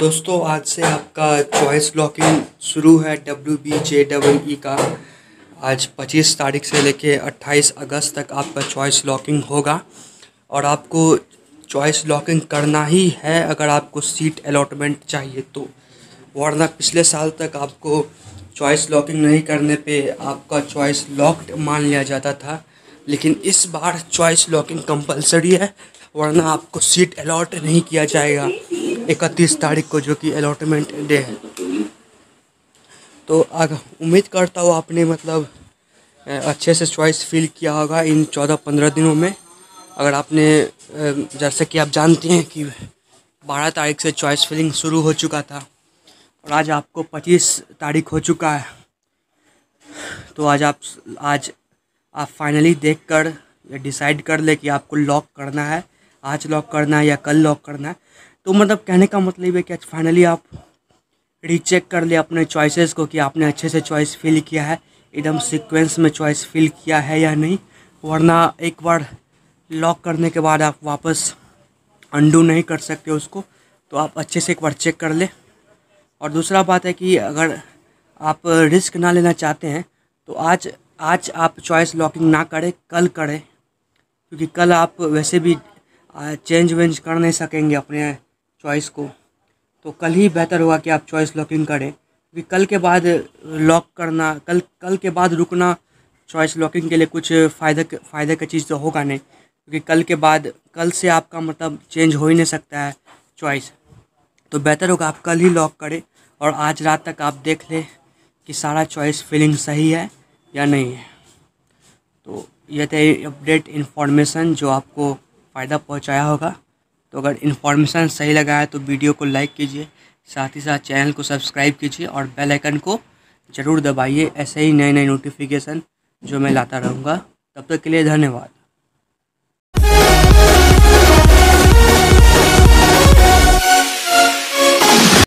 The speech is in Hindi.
दोस्तों आज से आपका चॉइस ब्लॉकिंग शुरू है W B J double E का आज 25 तारीख से लेके 28 अगस्त तक आपका चॉइस लॉकिंग होगा और आपको चॉइस ब्लॉकिंग करना ही है अगर आपको सीट अलॉटमेंट चाहिए तो वरना पिछले साल तक आपको चॉइस ब्लॉकिंग नहीं करने पे आपका चॉइस लॉक्ड मान लिया जाता था लेकिन इस बार चॉइस लॉकिंग कंपलसरी है वरना आपको सीट अलॉट नहीं किया जाएगा इकतीस तारीख को जो कि अलॉटमेंट डे है तो अगर उम्मीद करता हूँ आपने मतलब अच्छे से चॉइस फील किया होगा इन चौदह पंद्रह दिनों में अगर आपने जैसे कि आप जानते हैं कि बारह तारीख से चॉइस फिलिंग शुरू हो चुका था और आज आपको पच्चीस तारीख हो चुका है तो आज आप आज आप फाइनली देख कर डिसाइड कर ले कि आपको लॉक करना है आज लॉक करना है या कल लॉक करना है तो मतलब कहने का मतलब है कि फाइनली आप रीचेक कर लिया अपने चॉइसेस को कि आपने अच्छे से चॉइस फिल किया है एकदम सीक्वेंस में चॉइस फिल किया है या नहीं वरना एक बार लॉक करने के बाद आप वापस अंडू नहीं कर सकते उसको तो आप अच्छे से एक बार चेक कर लें और दूसरा बात है कि अगर आप रिस्क ना लेना चाहते हैं तो आज आज आप चॉइस लॉकिंग ना करें कल करें क्योंकि कल आप वैसे भी चेंज वेंज कर नहीं सकेंगे अपने चॉइस को तो कल ही बेहतर होगा कि आप चॉइस लॉकिंग करें क्योंकि कल के बाद लॉक करना कल कल के बाद रुकना चॉइस लॉकिंग के लिए कुछ फ़ायदे फ़ायदे का चीज़ तो होगा नहीं क्योंकि कल के बाद कल से आपका मतलब चेंज हो ही नहीं सकता है चॉइस तो बेहतर होगा आप कल ही लॉक करें और आज रात तक आप देख लें कि सारा चॉइस फीलिंग सही है या नहीं है तो यह थे अपडेट इन्फॉर्मेशन जो आपको फ़ायदा पहुंचाया होगा तो अगर इन्फॉर्मेशन सही लगा है तो वीडियो को लाइक कीजिए साथ ही साथ चैनल को सब्सक्राइब कीजिए और बेल आइकन को ज़रूर दबाइए ऐसे ही नए नए नोटिफिकेशन जो मैं लाता रहूँगा तब तक के लिए धन्यवाद